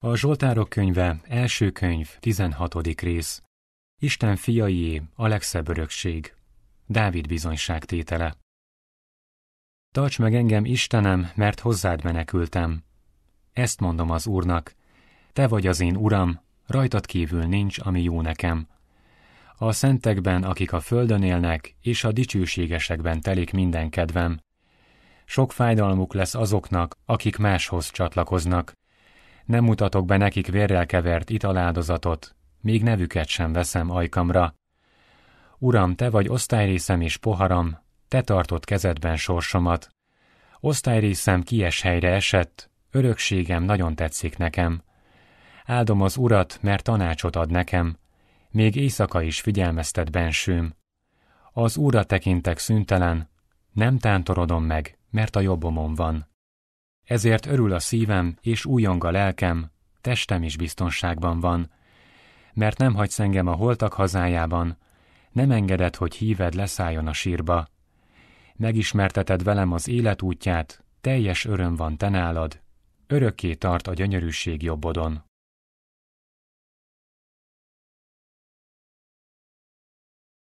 A Zsoltárok könyve, első könyv, 16. rész. Isten fiaié, a legszebb örökség. Dávid bizonyságtétele. Tarts meg engem, Istenem, mert hozzád menekültem. Ezt mondom az Úrnak. Te vagy az én Uram, rajtad kívül nincs, ami jó nekem. A szentekben, akik a földön élnek, és a dicsőségesekben telik minden kedvem. Sok fájdalmuk lesz azoknak, akik máshoz csatlakoznak, nem mutatok be nekik vérrel kevert italáldozatot, még nevüket sem veszem ajkamra. Uram, te vagy osztályrészem és poharam, te tartott kezedben sorsomat. Osztályrészem kies helyre esett, örökségem nagyon tetszik nekem. Áldom az urat, mert tanácsot ad nekem. Még éjszaka is figyelmeztet bensőm. Az úra tekintek szüntelen, nem tántorodom meg, mert a jobbomon van. Ezért örül a szívem, és újong a lelkem, testem is biztonságban van. Mert nem hagysz engem a holtak hazájában, nem engeded, hogy híved leszálljon a sírba. Megismerteted velem az élet útját, teljes öröm van te nálad, örökké tart a gyönyörűség jobbodon.